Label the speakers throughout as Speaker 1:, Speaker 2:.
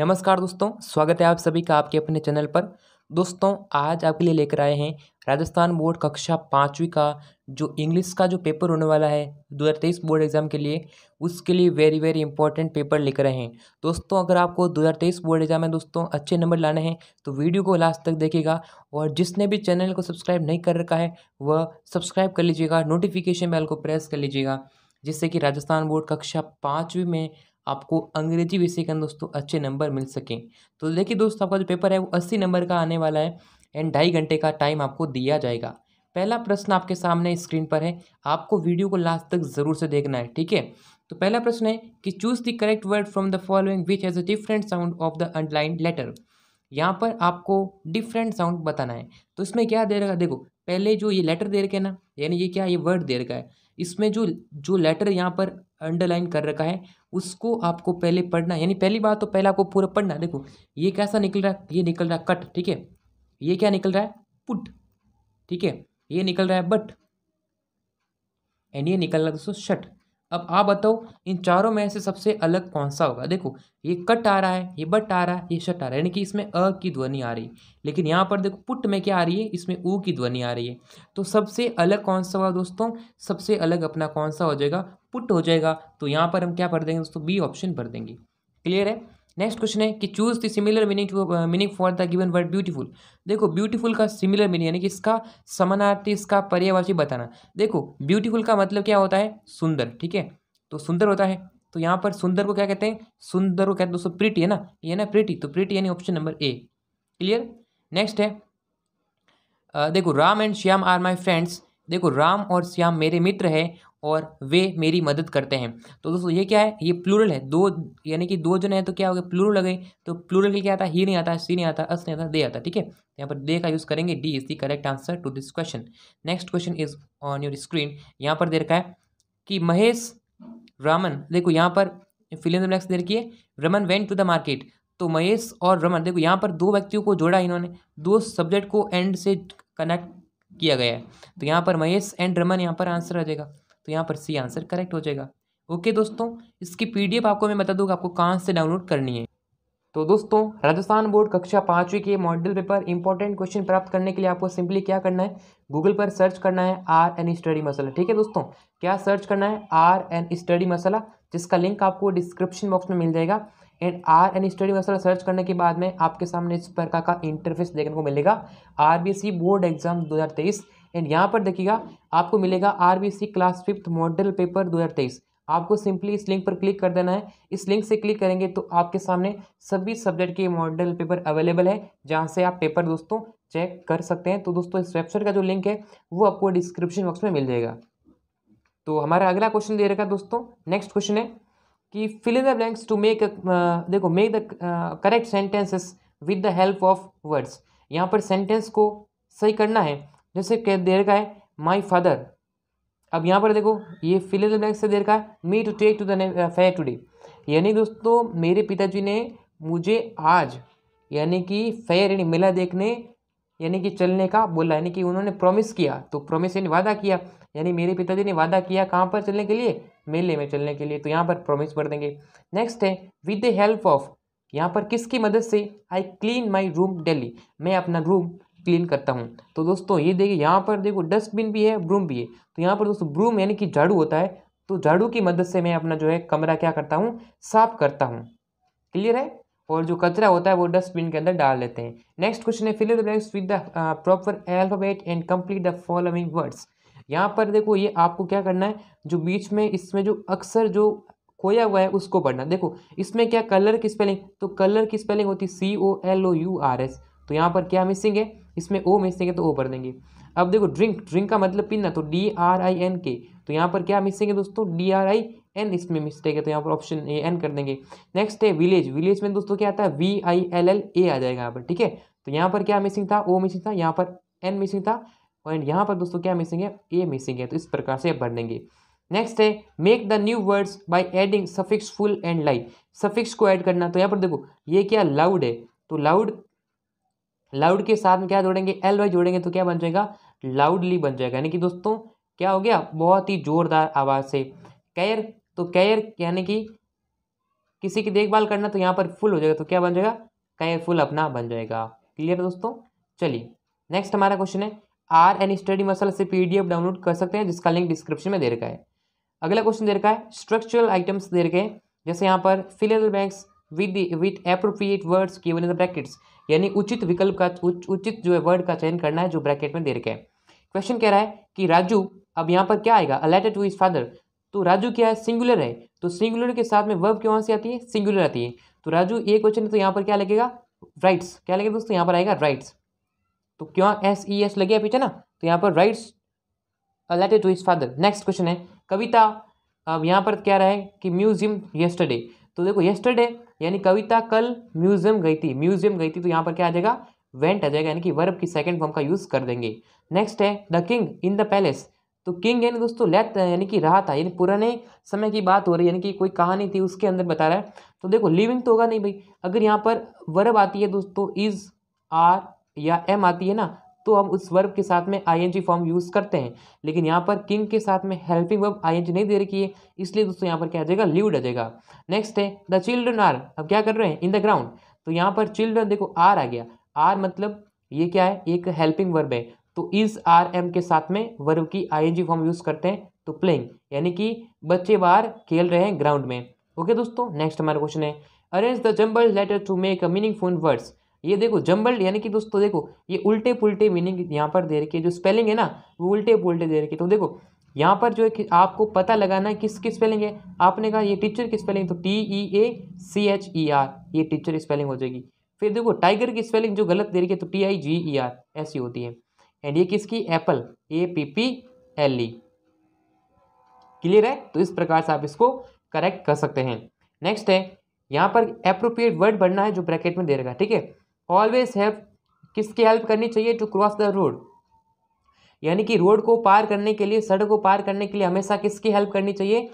Speaker 1: नमस्कार दोस्तों स्वागत है आप सभी का आपके अपने चैनल पर दोस्तों आज आपके लिए लेकर आए हैं राजस्थान बोर्ड कक्षा पाँचवीं का जो इंग्लिश का जो पेपर होने वाला है दो हज़ार तेईस बोर्ड एग्ज़ाम के लिए उसके लिए वेरी वेरी इंपॉर्टेंट पेपर लेकर आए हैं दोस्तों अगर आपको दो हज़ार तेईस बोर्ड एग्ज़ाम में दोस्तों अच्छे नंबर लाने हैं तो वीडियो को लास्ट तक देखेगा और जिसने भी चैनल को सब्सक्राइब नहीं कर रखा है वह सब्सक्राइब कर लीजिएगा नोटिफिकेशन बेल को प्रेस कर लीजिएगा जिससे कि राजस्थान बोर्ड कक्षा पाँचवीं में आपको अंग्रेजी विषय के अंदर दोस्तों अच्छे नंबर मिल सकें तो देखिए दोस्तों आपका जो पेपर है वो अस्सी नंबर का आने वाला है एंड ढाई घंटे का टाइम आपको दिया जाएगा पहला प्रश्न आपके सामने स्क्रीन पर है आपको वीडियो को लास्ट तक ज़रूर से देखना है ठीक है तो पहला प्रश्न है कि choose the correct word from the following which has a different sound of the underline letter यहाँ पर आपको डिफरेंट साउंड बताना है तो इसमें क्या दे रखा देखो पहले जो ये लेटर दे रखे है ना यानी ये क्या ये वर्ड दे रखा है इसमें जो जो लेटर यहाँ पर अंडरलाइन कर रखा है उसको आपको पहले पढ़ना यानी पहली बात तो पहले आपको पूरा पढ़ना देखो ये कैसा निकल रहा है ये निकल रहा है कट ठीक है ये क्या निकल रहा है पुट ठीक है ये निकल रहा है बट एंड ये निकल रहा है दोस्तों शट अब आप बताओ इन चारों में से सबसे अलग कौन सा होगा देखो ये कट आ रहा है ये बट आ रहा है ये शट आ रहा है यानी कि इसमें अ की ध्वनि आ रही है लेकिन यहाँ पर देखो पुट में क्या आ रही है इसमें ऊ की ध्वनि आ रही है तो सबसे अलग कौन सा होगा दोस्तों सबसे अलग अपना कौन सा हो जाएगा पुट हो जाएगा तो यहाँ पर हम क्या भर देंगे दोस्तों बी ऑप्शन भर देंगे क्लियर है नेक्स्ट क्वेश्चन है कि choose the similar meaning to meaning for the given word beautiful देखो ब्यूटीफुल का सिमिलर मीनिंग यानी कि इसका समानार्थी इसका पर्यावाची बताना देखो ब्यूटीफुल का मतलब क्या होता है सुंदर ठीक है तो सुंदर होता है तो यहाँ पर सुंदर को क्या कहते हैं सुंदर को कहते हैं दोस्तों प्रिटी है ना ये ना प्रिटी तो प्रिटी यानी option number A clear next है आ, देखो Ram and Shyam are my friends देखो राम और श्याम मेरे मित्र है और वे मेरी मदद करते हैं तो दोस्तों ये क्या है ये प्लूरल है दो यानी कि दो जन है तो क्या हो गया प्लूरल लगे तो प्लूरल के क्या आता ही नहीं आता सी नहीं आता अस नहीं आता दे आता ठीक है तो यहाँ पर दे का यूज़ करेंगे D is the correct answer to this question next question is on your screen यहाँ पर दे रखा है कि महेश रामन देखो यहाँ पर फिलिंग ब्लैक्स दे रखी है Raman went to the market तो महेश और रमन देखो यहाँ पर दो व्यक्तियों को जोड़ा इन्होंने दो सब्जेक्ट को एंड से कनेक्ट किया गया है तो यहाँ पर महेश एंड रमन यहाँ पर आंसर आ जाएगा तो यहाँ पर सी आंसर करेक्ट हो जाएगा ओके दोस्तों इसकी पी आपको मैं बता दूँगा आपको कहाँ से डाउनलोड करनी है तो दोस्तों राजस्थान बोर्ड कक्षा पाँचवीं के मॉडल पेपर इंपॉर्टेंट क्वेश्चन प्राप्त करने के लिए आपको सिंपली क्या करना है गूगल पर सर्च करना है आर एन स्टडी मसाला ठीक है दोस्तों क्या सर्च करना है आर एन स्टडी मसाला जिसका लिंक आपको डिस्क्रिप्शन बॉक्स में मिल जाएगा एंड आर एन स्टडी मसल सर्च करने के बाद में आपके सामने इस प्रकार का इंटरफेस देखने को मिलेगा आर बोर्ड एग्जाम 2023 एंड यहाँ पर देखिएगा आपको मिलेगा are class fifth model paper 2023 आपको सिंपली इस लिंक पर क्लिक कर देना है इस लिंक से क्लिक करेंगे तो आपके सामने सभी सब्जेक्ट के मॉडल पेपर अवेलेबल है जहाँ से आप पेपर दोस्तों चेक कर सकते हैं तो दोस्तों इस वेबसाइट का जो लिंक है वो आपको डिस्क्रिप्शन बॉक्स में मिल जाएगा तो हमारा अगला क्वेश्चन दे रखा दोस्तों नेक्स्ट क्वेश्चन है कि fill in the blanks to make देखो make the correct sentences with the help of words यहाँ पर सेंटेंस को सही करना है जैसे देर का है माई फादर अब यहाँ पर देखो ये फिल इन द ब्लैंक्स से दे रखा है me to take to the fair today यानी दोस्तों मेरे पिताजी ने मुझे आज यानी कि फेयर यानी मेला देखने यानी कि चलने का बोला यानी कि उन्होंने प्रॉमिस किया तो प्रॉमिस यानी वादा किया यानी मेरे पिताजी ने वादा किया कहाँ पर चलने के लिए मेले में चलने के लिए तो यहाँ पर प्रोमिस कर देंगे नेक्स्ट है विद द हेल्प ऑफ यहाँ पर किसकी मदद से I clean my room daily मैं अपना रूम क्लीन करता हूँ तो दोस्तों ये देखिए यहाँ पर देखो डस्टबिन भी है ब्रूम भी है तो यहाँ पर दोस्तों ब्रूम यानी कि झाड़ू होता है तो झाड़ू की मदद से मैं अपना जो है कमरा क्या करता हूँ साफ करता हूँ क्लियर है और जो कचरा होता है वो डस्टबिन के अंदर डाल लेते हैं नेक्स्ट क्वेश्चन है filler with the proper alphabet and complete the following words यहाँ पर देखो ये आपको क्या करना है जो बीच में इसमें जो अक्सर जो खोया हुआ है उसको पढ़ना देखो इसमें क्या कलर की स्पेलिंग तो कलर की स्पेलिंग होती C O L O U R S तो यहाँ पर क्या मिसिंग है इसमें ओ मिसिंग है तो ओ पढ़ देंगे अब देखो ड्रिंक ड्रिंक का मतलब पीना तो डी आर आई एन के तो यहाँ पर क्या मिसिंग है दोस्तों डी आर आई एन इसमें मिस्टेक है तो यहाँ पर ऑप्शन ए एन कर देंगे नेक्स्ट है विलेज विलेज में दोस्तों क्या आता है V I L L A आ जाएगा यहाँ पर ठीक है तो यहाँ पर क्या मिसिंग था ओ मिसिंग था यहाँ पर एन मिसिंग था पॉइंट यहाँ पर दोस्तों क्या मिसिंग है ए मिसिंग है तो इस प्रकार से बनेंगे नेक्स्ट है make the new words by adding suffix full and like suffix को ऐड करना तो यहाँ पर देखो ये क्या लाउड है तो लाउड लाउड के साथ में क्या जोड़ेंगे एल वाई जोड़ेंगे तो क्या बन जाएगा लाउडली बन जाएगा यानी कि दोस्तों क्या हो गया बहुत ही जोरदार आवाज़ से कैर तो कैर यानी कि किसी की देखभाल करना तो यहाँ पर फुल हो जाएगा तो क्या बन जाएगा केयरफुल अपना बन जाएगा क्लियर दोस्तों चलिए नेक्स्ट हमारा क्वेश्चन है आर एंड स्टडी मसल से पीडीएफ डाउनलोड कर सकते हैं जिसका लिंक डिस्क्रिप्शन में दे रखा है अगला क्वेश्चन दे रखा है स्ट्रक्चरल आइटम्स दे रखे हैं जैसे यहाँ पर fill blanks with with appropriate words केवल इन द ब्रैकेट्स यानी उचित विकल्प का उच, उचित जो है वर्ड का चयन करना है जो ब्रैकेट में दे रखे हैं क्वेश्चन कह रहा है कि राजू अब यहाँ पर क्या आएगा अलेटेड टू इज फादर तो राजू क्या है सिंगुलर है तो सिंगुलर के साथ में वर्ब कौन से आती है सिंगुलर आती है तो राजू ये क्वेश्चन तो यहाँ पर क्या लगेगा राइट्स क्या लगेगा दोस्तों यहाँ पर आएगा राइट्स तो क्यों एस ई एस लगे पीछे ना तो यहाँ पर writes letter to his father next question है कविता अब यहाँ पर क्या रहा है कि म्यूजियम येस्टरडे तो देखो येस्टरडे यानी कविता कल म्यूजियम गई थी म्यूजियम गई थी तो यहाँ पर क्या आ जाएगा वेंट आ जाएगा यानी कि वर्ब की सेकेंड फॉर्म का यूज़ कर देंगे नेक्स्ट है the king in the palace तो किंग यानी दोस्तों लेट यानी कि रहा था यानी पुराने समय की बात हो रही है यानी कि कोई कहानी थी उसके अंदर बता रहा है तो देखो लिविंग तो होगा नहीं भाई अगर यहाँ पर वर्ब आती है दोस्तों इज आर या एम आती है ना तो हम उस वर्ब के साथ में आई फॉर्म यूज़ करते हैं लेकिन यहाँ पर किंग के साथ में हेल्पिंग वर्ब आई नहीं दे रखी है इसलिए दोस्तों यहाँ पर क्या आ जाएगा ल्यूड आ जाएगा नेक्स्ट है द चिल्ड्रन आर अब क्या कर रहे हैं इन द ग्राउंड तो यहाँ पर चिल्ड्रन देखो आर आ गया आर मतलब ये क्या है एक हेल्पिंग वर्ब है तो इस आर एम के साथ में वर्ब की आई फॉर्म यूज़ करते हैं तो प्लेइंग यानी कि बच्चे बाहर खेल रहे हैं ग्राउंड में ओके दोस्तों नेक्स्ट हमारा क्वेश्चन है arrange the jumble letter to make a full words ये देखो जम्बल्ड यानी कि दोस्तों देखो ये उल्टे पुलटे मीनिंग यहाँ पर दे रखी है जो स्पेलिंग है ना वो उल्टे पुलटे दे रखी है तो देखो यहाँ पर जो है कि आपको पता लगाना है किस किस स्पेलिंग है आपने कहा ये टीचर की स्पेलिंग तो T E A C H E R ये टीचर स्पेलिंग हो जाएगी फिर देखो टाइगर की स्पेलिंग जो गलत दे रही है तो T I ji E R ऐसी होती है एंड ये किसकी apple A P P L E clear है तो इस प्रकार से आप इसको करेक्ट कर सकते हैं नेक्स्ट है यहाँ पर अप्रोप्रिएट वर्ड बढ़ना है जो ब्रैकेट में दे रहेगा ठीक है ऑलवेज हेल्प किसकी हेल्प करनी चाहिए टू क्रॉस द रोड यानी कि रोड को पार करने के लिए सड़क को पार करने के लिए हमेशा किसकी हेल्प करनी चाहिए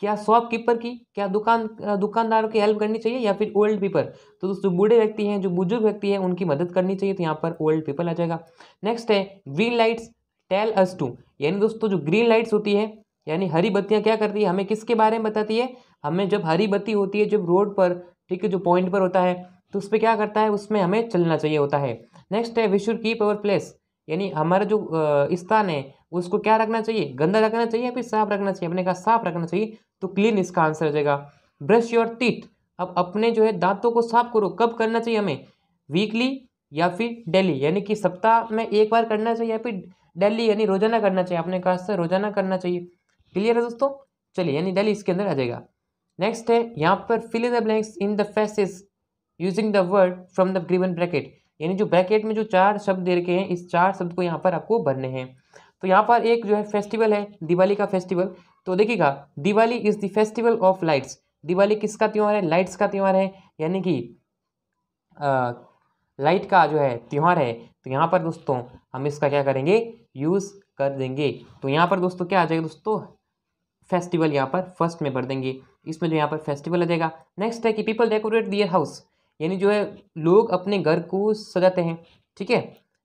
Speaker 1: क्या शॉपकीपर की क्या दुकान दुकानदारों की हेल्प करनी चाहिए या फिर ओल्ड पीपल तो दोस्तों बूढ़े व्यक्ति हैं जो बुजुर्ग व्यक्ति हैं उनकी मदद करनी चाहिए तो यहाँ पर ओल्ड पीपल आ जाएगा नेक्स्ट है green lights tell us to यानी दोस्तों जो ग्रीन लाइट्स होती है यानी हरी बत्तियाँ क्या करती है हमें किसके बारे में बताती है हमें जब हरी बत्ती होती है जब रोड पर ठीक है जो पॉइंट पर होता है तो उस पर क्या करता है उसमें हमें चलना चाहिए होता है नेक्स्ट है we should keep our place यानी हमारा जो स्थान है उसको क्या रखना चाहिए गंदा रखना चाहिए या फिर साफ रखना चाहिए अपने कहा साफ रखना चाहिए तो क्लीन इसका आंसर हो जाएगा ब्रश योर टीट अब अपने जो है दांतों को साफ करो कब करना चाहिए हमें वीकली या फिर डेली यानी कि सप्ताह में एक बार करना चाहिए या फिर डेली यानी रोजाना करना चाहिए अपने कहा रोजाना करना चाहिए क्लियर है दोस्तों चलिए यानी डेली इसके अंदर आ जाएगा नेक्स्ट है यहाँ पर fill in the blanks in the faces using the word from the given bracket यानी जो ब्रैकेट में जो चार शब्द दे रखे हैं इस चार शब्द को यहाँ पर आपको भरने हैं तो यहाँ पर एक जो है फेस्टिवल है दिवाली का फेस्टिवल तो देखिएगा Diwali is the festival of lights Diwali किसका त्यौहार है लाइट्स का त्यौहार है यानी कि लाइट का जो है त्यौहार है तो यहाँ पर दोस्तों हम इसका क्या करेंगे यूज़ कर देंगे तो यहाँ पर दोस्तों क्या आ जाएगा दोस्तों फेस्टिवल यहाँ पर फर्स्ट में भर देंगे इसमें जो यहाँ पर फेस्टिवल आ जाएगा नेक्स्ट है कि पीपल डेकोरेट दियर हाउस यानी जो है लोग अपने घर को सजाते हैं ठीक है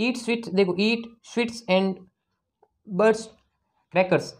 Speaker 1: ईट स्वीट देखो eat sweets and burst crackers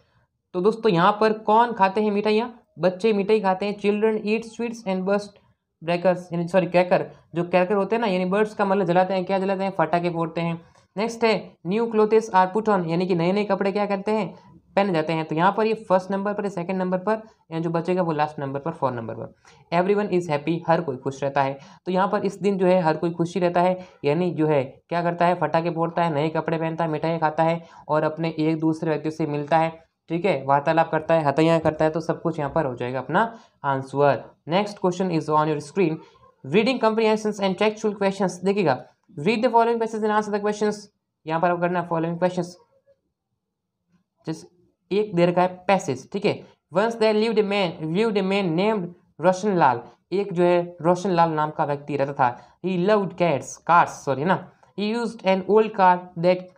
Speaker 1: तो दोस्तों यहाँ पर कौन खाते हैं मिठाइयाँ बच्चे मिठाई खाते हैं children eat sweets and burst crackers यानी सॉरी क्रैकर जो क्रैकर होते हैं ना यानी बर्ड्स का मतलब जलाते हैं क्या जलाते हैं फटाके फोड़ते हैं नेक्स्ट है new clothes are put on यानी कि नए नए कपड़े क्या करते हैं पहन जाते हैं तो यहाँ पर ये फर्स्ट नंबर पर सेकंड नंबर पर या जो बचेगा वो लास्ट नंबर पर फोर नंबर पर एवरीवन इज़ हैप्पी हर कोई खुश रहता है तो यहाँ पर इस दिन जो है हर कोई खुशी रहता है यानी जो है क्या करता है फटाके फोड़ता है नए कपड़े पहनता है मिठाई खाता है और अपने एक दूसरे व्यक्ति से मिलता है ठीक है वार्तालाप करता है हथैया करता है तो सब कुछ यहाँ पर हो जाएगा अपना answer next question is on your screen reading comprehension and textual question देखिएगा read the following question and answer the question यहाँ पर आप करना है फॉलोइंग क्वेश्चन जैसे एक दे रखा है पैसेज ठीक है once there live the man live the man named Roshan Lal एक जो है रोशन लाल नाम का व्यक्ति रहता था he loved cats cars sorry ना he use an old car that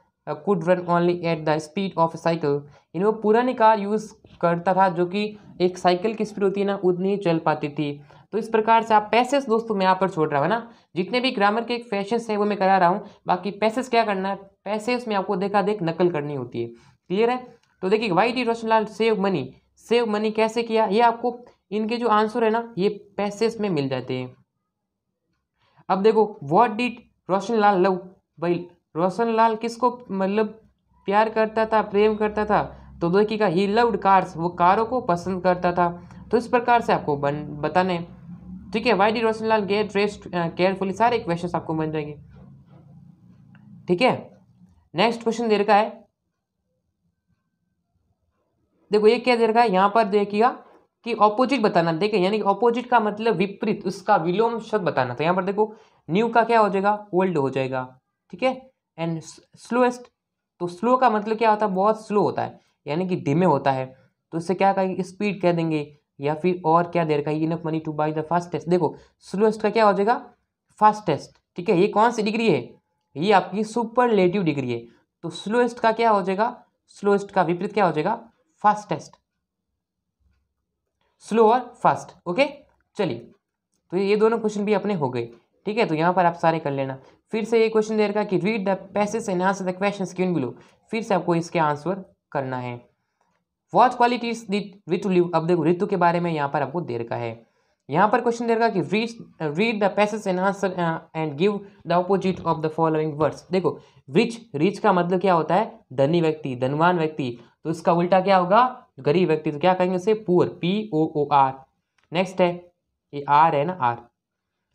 Speaker 1: could run only at the speed of cycle इन वो पुरानी कार यूज़ करता था जो कि एक साइकिल की स्पीड होती है ना उतनी ही चल पाती थी तो इस प्रकार से आप पैसेज दोस्तों मैं यहाँ पर छोड़ रहा हूँ ना जितने भी ग्रामर के फैशन है वो मैं करा रहा हूँ बाकी पैसेज क्या करना है पैसेज में आपको देखा देख नकल करनी होती है क्लियर है तो देखिए why did Roshanlal save money save money कैसे किया ये आपको इनके जो आंसर है ना ये पैसेस में मिल जाते हैं अब देखो what did Roshan Lal love भाई रोशन लाल किसको मतलब प्यार करता था प्रेम करता था तो देखिएगा ही लव्ड कार्स वो कारों को पसंद करता था तो इस प्रकार से आपको बन बताने ठीक है why did Roshan Lal get rest carefully सारे क्वेश्चन आपको बन जाएंगे ठीक है नेक्स्ट क्वेश्चन दे रखा है देखो ये क्या दे रखा है यहाँ पर देखिएगा कि ऑपोजिट बताना देखिए यानी कि ऑपोजिट का मतलब विपरीत उसका विलोम शब्द बताना था यहाँ पर देखो न्यू का क्या हो जाएगा ओल्ड हो जाएगा ठीक है एंड स्लोएस्ट तो स्लो का मतलब क्या होता है बहुत स्लो होता है यानी कि धीमे होता है तो इससे क्या कहेंगे स्पीड कह देंगे या फिर और क्या दे रखा है enough money to buy the fastest देखो स्लोएस्ट का क्या हो जाएगा फास्टेस्ट ठीक है ये कौन सी डिग्री है ये आपकी सुपरलेटिव डिग्री है तो स्लोएस्ट का क्या हो जाएगा स्लोएस्ट का विपरीत क्या हो जाएगा फास्टेस्ट स्लो और फास्ट ओके चलिए तो ये दोनों क्वेश्चन भी अपने हो गए ठीक है तो यहाँ पर आप सारे कर लेना फिर से ये क्वेश्चन दे रखा कि read the passage and answer the question screen below फिर से आपको इसके आंसर करना है what qualities did Ritu live अब देखो ऋतु के बारे में यहाँ पर आपको दे रखा है यहाँ पर क्वेश्चन दे रखा कि read read the passage and answer and give the opposite of the following words देखो रिच रिच का मतलब क्या होता है धनी व्यक्ति धनवान व्यक्ति तो इसका उल्टा क्या होगा गरीब व्यक्ति तो क्या कहेंगे उसे poor P O O R next है ये आर है ना आर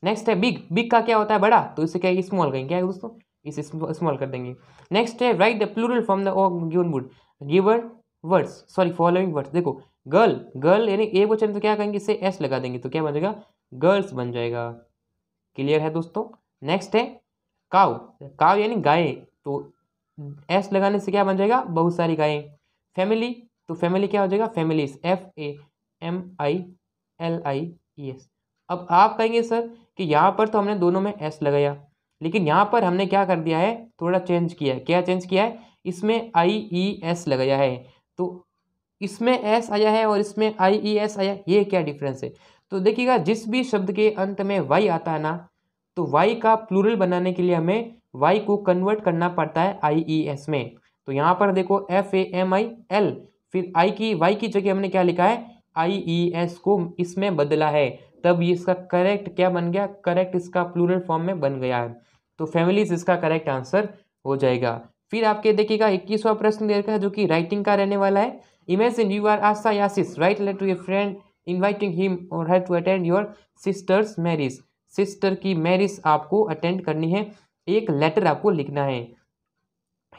Speaker 1: नेक्स्ट है बिग बिग का क्या होता है बड़ा तो इसे क्या स्मॉल कहेंगे क्या दोस्तों इसे स्मॉल कर देंगे नेक्स्ट है write the plural from the given wood given words sorry following words देखो गर्ल गर्ल यानी ए क्वेश्चन तो क्या कहेंगे इसे एस लगा देंगे तो क्या बन जाएगा गर्ल्स बन जाएगा क्लियर है दोस्तों नेक्स्ट है काव काव यानी गाय तो एस लगाने से क्या बन जाएगा बहुत सारी गायें फैमिली तो फैमिली क्या हो जाएगा families F A M I L I E S अब आप कहेंगे सर कि यहाँ पर तो हमने दोनों में एस लगाया लेकिन यहाँ पर हमने क्या कर दिया है थोड़ा चेंज किया है क्या चेंज किया है इसमें आई ई एस लगाया है तो इसमें एस आया है और इसमें आई ई एस आया ये क्या डिफरेंस है तो देखिएगा जिस भी शब्द के अंत में वाई आता है ना तो वाई का प्लूरल बनाने के लिए हमें वाई को कन्वर्ट करना पड़ता है आई ई एस में तो यहाँ पर देखो F A M I L फिर आई की वाई की जगह हमने क्या लिखा है आई ई एस को इसमें बदला है तब ये इसका करेक्ट क्या बन गया करेक्ट इसका प्लूरल फॉर्म में बन गया है तो फैमिलीज इसका करेक्ट आंसर हो जाएगा फिर आपके देखिएगा इक्कीसवा प्रश्न दे रखा है जो कि राइटिंग का रहने वाला है इमेजिन यू आर आशा यासिस राइट लेट टू ये friend inviting him or her to attend your sister's marriage sister की मैरिज आपको अटेंड करनी है एक लेटर आपको लिखना है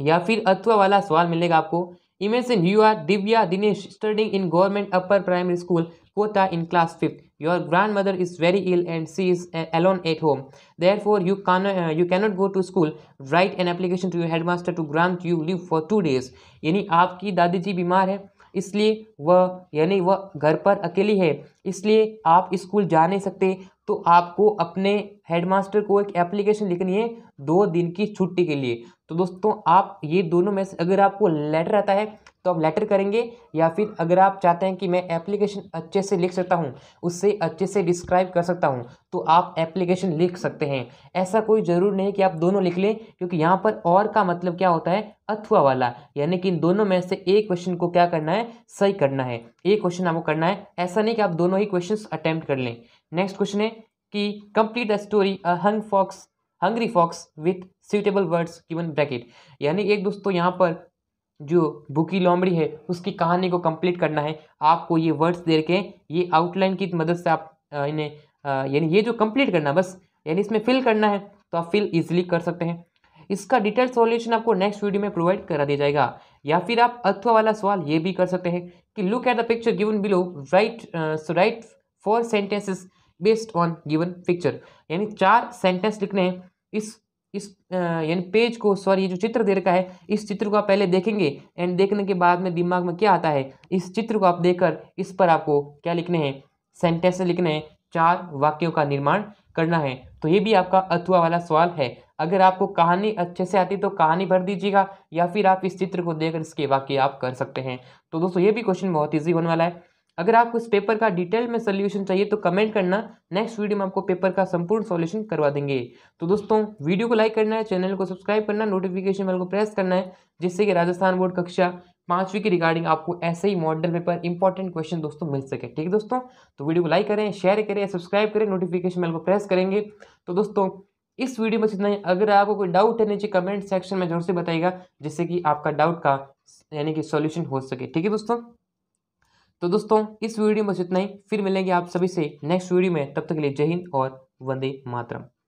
Speaker 1: या फिर अथवा वाला सवाल मिलेगा आपको imagine you are Divya Dinesh studying in government upper primary school पोता in class fifth your grandmother is very ill and she is alone at home therefore you can you cannot go to school write an application to you headmaster to grant you leave for two days यानी आपकी दादी जी बीमार है इसलिए वह यानी वह घर पर अकेली है इसलिए आप स्कूल जा नहीं सकते तो आपको अपने हेडमास्टर को एक एप्लीकेशन लिखनी है दो दिन की छुट्टी के लिए तो दोस्तों आप ये दोनों में से अगर आपको लेटर आता है तो आप लेटर करेंगे या फिर अगर आप चाहते हैं कि मैं एप्लीकेशन अच्छे से लिख सकता हूँ उससे अच्छे से डिस्क्राइब कर सकता हूँ तो आप एप्लीकेशन लिख सकते हैं ऐसा कोई ज़रूर नहीं कि आप दोनों लिख लें क्योंकि यहाँ पर और का मतलब क्या होता है अथवा वाला यानी कि इन दोनों में से एक क्वेश्चन को क्या करना है सही करना है एक क्वेश्चन आपको करना है ऐसा नहीं कि आप दोनों ही क्वेश्चन अटैम्प्ट कर लें नेक्स्ट क्वेश्चन है कि complete the story a hung fox hungry fox with suitable words given bracket यानी एक दोस्तों यहाँ पर जो भूखी लोमड़ी है उसकी कहानी को कंप्लीट करना है आपको ये वर्ड्स दे के ये आउटलाइन की मदद से आप इन्हें यानी ये जो कंप्लीट करना बस यानी इसमें फिल करना है तो आप फिल इजीली कर सकते हैं इसका डिटेल सॉल्यूशन आपको नेक्स्ट वीडियो में प्रोवाइड करा दिया जाएगा या फिर आप अथवा वाला सवाल ये भी कर सकते हैं कि look at the picture given below write write four sentences based on given picture यानी चार सेंटेंस लिखने हैं इस इस यानी पेज को सॉरी ये जो चित्र दे रखा है इस चित्र को आप पहले देखेंगे एंड देखने के बाद में दिमाग में क्या आता है इस चित्र को आप देखकर इस पर आपको क्या लिखने हैं सेंटेंस लिखने हैं चार वाक्यों का निर्माण करना है तो ये भी आपका अथुआ वाला सवाल है अगर आपको कहानी अच्छे से आती तो कहानी भर दीजिएगा या फिर आप इस चित्र को देखकर इसके वाक्य आप कर सकते हैं तो दोस्तों ये भी क्वेश्चन बहुत ईजी होने वाला है अगर आपको इस पेपर का डिटेल में सोल्यूशन चाहिए तो कमेंट करना नेक्स्ट वीडियो में आपको पेपर का संपूर्ण सोल्यूशन करवा देंगे तो दोस्तों वीडियो को लाइक करना है चैनल को सब्सक्राइब करना नोटिफिकेशन बेल को प्रेस करना है जिससे कि राजस्थान बोर्ड कक्षा पांचवी की रिगार्डिंग आपको ऐसे ही मॉडल पेपर इंपॉर्टेंट क्वेश्चन दोस्तों मिल सके ठीक है दोस्तों तो वीडियो को लाइक करें शेयर करें सब्सक्राइब करें नोटिफिकेशन बेल को प्रेस करेंगे तो दोस्तों इस वीडियो में इतना ही अगर आपको कोई डाउट है नीचे कमेंट सेक्शन में जोर से बताएगा जिससे कि आपका डाउट का यानी कि सॉल्यूशन हो सके ठीक है दोस्तों तो दोस्तों इस वीडियो में बस इतना ही फिर मिलेंगे आप सभी से नेक्स्ट वीडियो में तब तक के लिए जय हिंद और वंदे मातरम